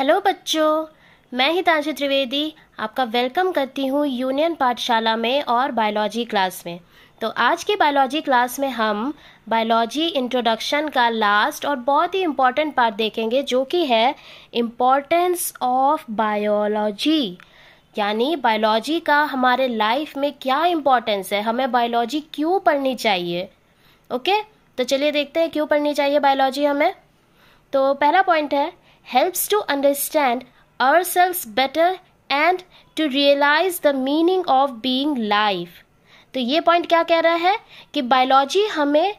Hello बच्चों मैं हितांशु त्रिवेदी आपका वेलकम करती हूँ यूनियन पाठशाला में और बायोलॉजी क्लास में तो आज की बायोलॉजी क्लास में हम बायोलॉजी इंट्रोडक्शन का लास्ट और बहुत ही इम्पॉर्टेंट पार्ट देखेंगे जो कि है इम्पॉर्टेंस ऑफ बायोलॉजी यानी बायोलॉजी का हमारे लाइफ में क्या इम्पोर्टेंस है हमें बायोलॉजी क्यों पढ़नी चाहिए ओके तो चलिए देखते हैं क्यों पढ़नी चाहिए बायोलॉजी हमें तो पहला पॉइंट है helps to understand ourselves better and to realise the meaning of being life तो ये पॉइंट क्या कह रहा है कि बायोलॉजी हमें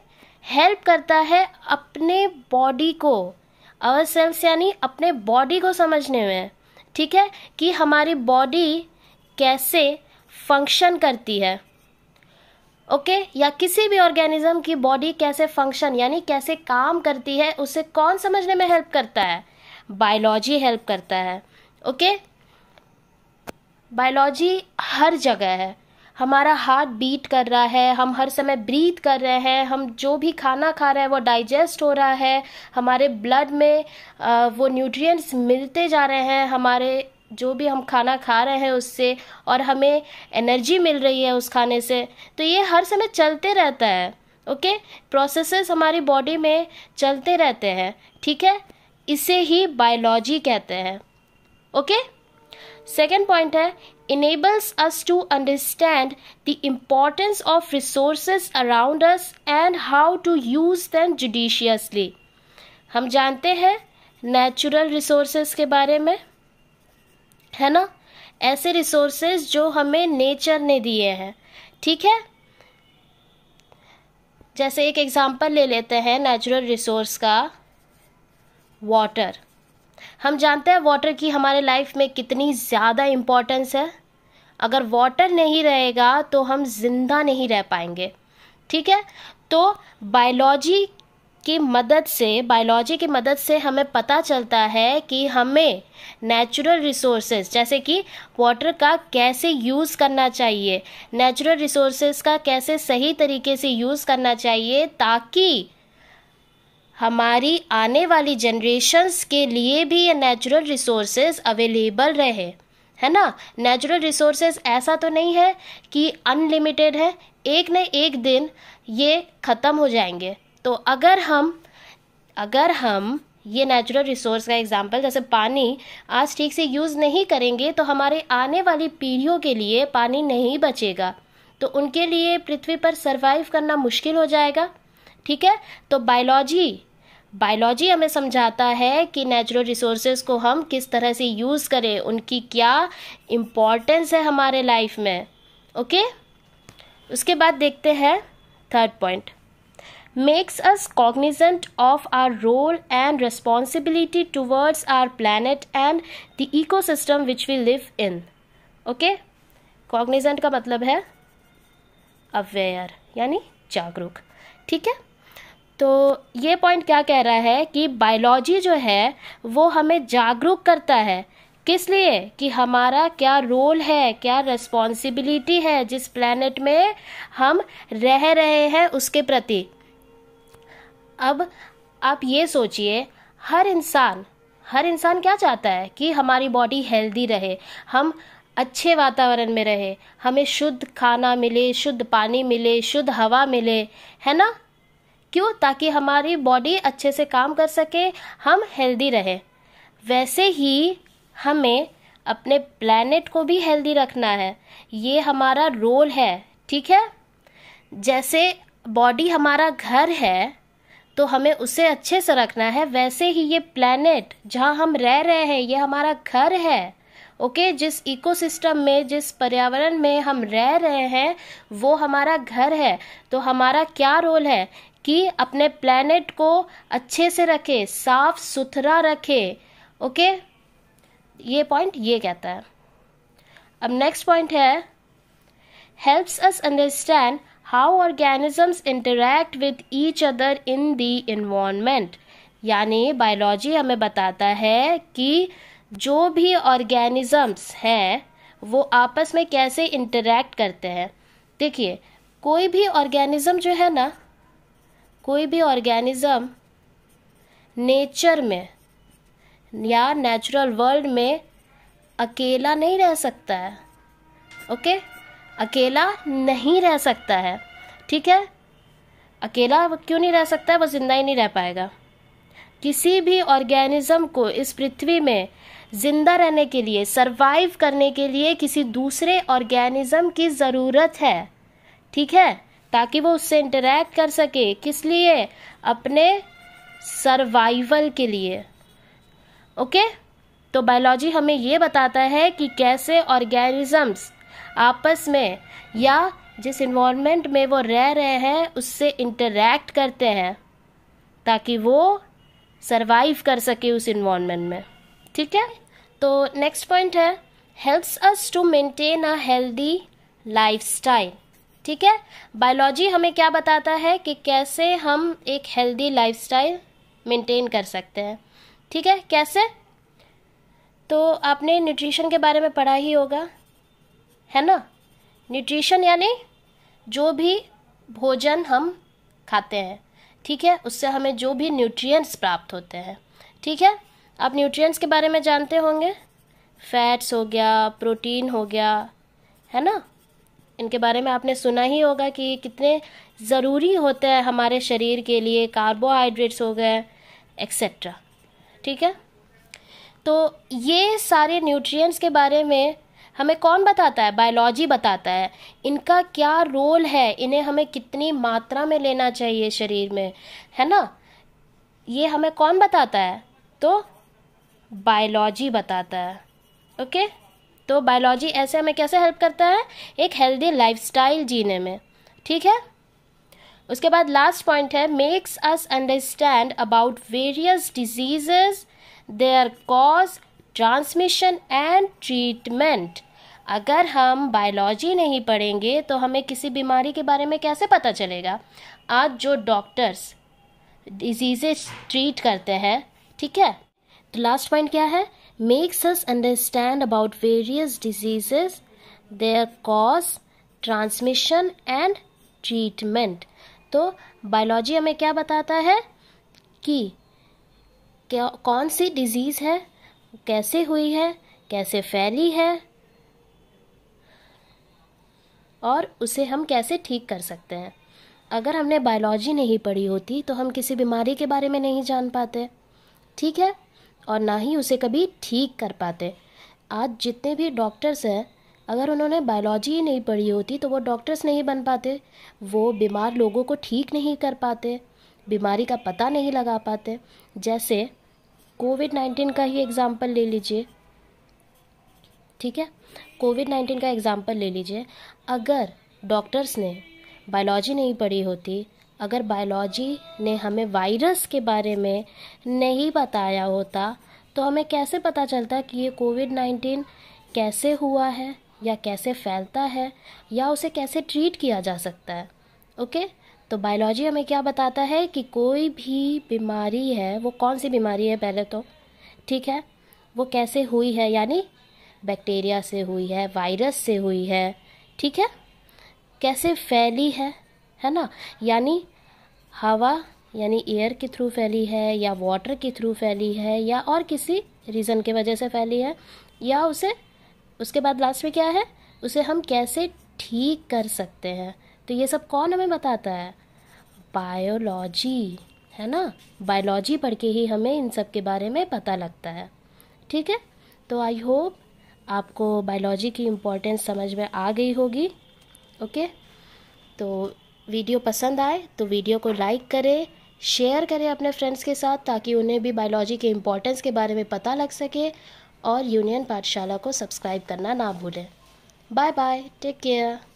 हेल्प करता है अपने बॉडी को अवर सेल्स यानी अपने बॉडी को समझने में ठीक है कि हमारी बॉडी कैसे फंक्शन करती है ओके okay? या किसी भी ऑर्गेनिज्म की बॉडी कैसे फंक्शन यानी कैसे काम करती है उसे कौन समझने में हेल्प करता है बायोलॉजी हेल्प करता है ओके बायोलॉजी हर जगह है हमारा हार्ट बीट कर रहा है हम हर समय ब्रीथ कर रहे हैं हम जो भी खाना खा रहे हैं वो डाइजेस्ट हो रहा है हमारे ब्लड में वो न्यूट्रिएंट्स मिलते जा रहे हैं हमारे जो भी हम खाना खा रहे हैं उससे और हमें एनर्जी मिल रही है उस खाने से तो ये हर समय चलते रहता है ओके प्रोसेसेस हमारी बॉडी में चलते रहते हैं ठीक है इसे ही बायोलॉजी कहते हैं ओके सेकेंड पॉइंट है enables us to understand the importance of resource around us and how to use then judiciously हम जानते हैं नेचुरल रिसोर्सेज के बारे में है ना ऐसे रिसोर्सेज जो हमें नेचर ने दिए हैं ठीक है जैसे एक एग्जांपल ले लेते हैं नेचुरल रिसोर्स का वाटर हम जानते हैं वाटर की हमारे लाइफ में कितनी ज़्यादा इम्पोर्टेंस है अगर वाटर नहीं रहेगा तो हम जिंदा नहीं रह पाएंगे ठीक है तो बायोलॉजी की मदद से बायोलॉजी की मदद से हमें पता चलता है कि हमें नेचुरल रिसोर्सेज जैसे कि वाटर का कैसे यूज़ करना चाहिए नेचुरल रिसोर्सेज का कैसे सही तरीके से यूज़ करना चाहिए ताकि हमारी आने वाली जनरेशन्स के लिए भी ये नेचुरल रिसोर्सेज अवेलेबल रहे है ना नेचुरल रिसोर्सेज ऐसा तो नहीं है कि अनलिमिटेड है एक न एक दिन ये ख़त्म हो जाएंगे तो अगर हम अगर हम ये नेचुरल रिसोर्स का एग्जाम्पल जैसे पानी आज ठीक से यूज़ नहीं करेंगे तो हमारे आने वाली पीढ़ियों के लिए पानी नहीं बचेगा तो उनके लिए पृथ्वी पर सर्वाइव करना मुश्किल हो जाएगा ठीक है तो बायोलॉजी बायोलॉजी हमें समझाता है कि नेचुरल रिसोर्सेज को हम किस तरह से यूज़ करें उनकी क्या इम्पोर्टेंस है हमारे लाइफ में ओके okay? उसके बाद देखते हैं third point makes us cognizant of our role and responsibility towards our planet and the ecosystem which we live in okay cognizant का मतलब है अवेयर यानी जागरूक ठीक है तो ये पॉइंट क्या कह रहा है कि बायोलॉजी जो है वो हमें जागरूक करता है किस लिए कि हमारा क्या रोल है क्या रिस्पॉन्सिबिलिटी है जिस प्लानट में हम रह रहे हैं उसके प्रति अब आप ये सोचिए हर इंसान हर इंसान क्या चाहता है कि हमारी बॉडी हेल्दी रहे हम अच्छे वातावरण में रहे हमें शुद्ध खाना मिले शुद्ध पानी मिले शुद्ध हवा मिले है ना क्यों ताकि हमारी बॉडी अच्छे से काम कर सके हम हेल्दी रहें वैसे ही हमें अपने प्लानट को भी हेल्दी रखना है ये हमारा रोल है ठीक है जैसे बॉडी हमारा घर है तो हमें उसे अच्छे से रखना है वैसे ही ये प्लानट जहाँ हम रह रहे हैं ये हमारा घर है ओके जिस इकोसिस्टम में जिस पर्यावरण में हम रह रहे हैं वो हमारा घर है तो हमारा क्या रोल है कि अपने प्लेनेट को अच्छे से रखे साफ सुथरा रखे ओके ये पॉइंट ये कहता है अब नेक्स्ट पॉइंट है helps us understand how organisms interact with each other in the environment यानी बायोलॉजी हमें बताता है कि जो भी ऑर्गेनिजम्स हैं वो आपस में कैसे इंटरेक्ट करते हैं देखिए कोई भी ऑर्गेनिज्म जो है ना कोई भी ऑर्गेनिज्म नेचर में या नेचुरल वर्ल्ड में अकेला नहीं रह सकता है ओके अकेला नहीं रह सकता है ठीक है अकेला क्यों नहीं रह सकता है वो ज़िंदा ही नहीं रह पाएगा किसी भी ऑर्गेनिज़म को इस पृथ्वी में ज़िंदा रहने के लिए सरवाइव करने के लिए किसी दूसरे ऑर्गेनिज़म की ज़रूरत है ठीक है ताकि वो उससे इंटरेक्ट कर सके किस लिए अपने सर्वाइवल के लिए ओके तो बायोलॉजी हमें ये बताता है कि कैसे ऑर्गेनिजम्स आपस में या जिस इन्वामेंट में वो रह रहे हैं उससे इंटरेक्ट करते हैं ताकि वो सर्वाइव कर सके उस इन्वामेंट में ठीक है तो नेक्स्ट पॉइंट है helps us to maintain a healthy lifestyle ठीक है बायोलॉजी हमें क्या बताता है कि कैसे हम एक हेल्दी लाइफस्टाइल मेंटेन कर सकते हैं ठीक है कैसे तो आपने न्यूट्रिशन के बारे में पढ़ा ही होगा है ना न्यूट्रिशन यानी जो भी भोजन हम खाते हैं ठीक है उससे हमें जो भी न्यूट्रिएंट्स प्राप्त होते हैं ठीक है आप न्यूट्रिएंट्स के बारे में जानते होंगे फैट्स हो गया प्रोटीन हो गया है ना इनके बारे में आपने सुना ही होगा कि कितने ज़रूरी होते हैं हमारे शरीर के लिए कार्बोहाइड्रेट्स हो गए एक्सेट्रा ठीक है तो ये सारे न्यूट्रिएंट्स के बारे में हमें कौन बताता है बायोलॉजी बताता है इनका क्या रोल है इन्हें हमें कितनी मात्रा में लेना चाहिए शरीर में है ना ये हमें कौन बताता है तो बायोलॉजी बताता है ओके okay? तो बायोलॉजी ऐसे हमें कैसे हेल्प करता है एक हेल्दी लाइफस्टाइल जीने में ठीक है उसके बाद लास्ट पॉइंट है makes us understand about various diseases their cause transmission and treatment अगर हम बायोलॉजी नहीं पढ़ेंगे तो हमें किसी बीमारी के बारे में कैसे पता चलेगा आज जो डॉक्टर्स डिजीजेस ट्रीट करते हैं ठीक है तो लास्ट पॉइंट क्या है makes us understand about various diseases, their cause, transmission and treatment. तो बायोलॉजी हमें क्या बताता है कि क्या कौन सी डिजीज़ है कैसे हुई है कैसे फैली है और उसे हम कैसे ठीक कर सकते हैं अगर हमने बायोलॉजी नहीं पढ़ी होती तो हम किसी बीमारी के बारे में नहीं जान पाते ठीक है और ना ही उसे कभी ठीक कर पाते आज जितने भी डॉक्टर्स हैं अगर उन्होंने बायोलॉजी ही नहीं पढ़ी होती तो वो डॉक्टर्स नहीं बन पाते वो बीमार लोगों को ठीक नहीं कर पाते बीमारी का पता नहीं लगा पाते जैसे कोविड नाइन्टीन का ही एग्ज़ाम्पल ले लीजिए ठीक है कोविड नाइन्टीन का एग्ज़ाम्पल ले लीजिए अगर डॉक्टर्स ने बायोलॉजी नहीं पढ़ी होती अगर बायोलॉजी ने हमें वायरस के बारे में नहीं बताया होता तो हमें कैसे पता चलता कि ये कोविड नाइन्टीन कैसे हुआ है या कैसे फैलता है या उसे कैसे ट्रीट किया जा सकता है ओके तो बायोलॉजी हमें क्या बताता है कि कोई भी बीमारी है वो कौन सी बीमारी है पहले तो ठीक है वो कैसे हुई है यानी बैक्टीरिया से हुई है वायरस से हुई है ठीक है कैसे फैली है है ना यानी हवा यानी एयर के थ्रू फैली है या वाटर के थ्रू फैली है या और किसी रीज़न के वजह से फैली है या उसे उसके बाद लास्ट में क्या है उसे हम कैसे ठीक कर सकते हैं तो ये सब कौन हमें बताता है बायोलॉजी है ना बायोलॉजी पढ़ के ही हमें इन सब के बारे में पता लगता है ठीक है तो आई होप आपको बायोलॉजी की इम्पोर्टेंस समझ में आ गई होगी ओके तो वीडियो पसंद आए तो वीडियो को लाइक करें शेयर करें अपने फ्रेंड्स के साथ ताकि उन्हें भी बायोलॉजी के इम्पोर्टेंस के बारे में पता लग सके और यूनियन पाठशाला को सब्सक्राइब करना ना भूलें बाय बाय टेक केयर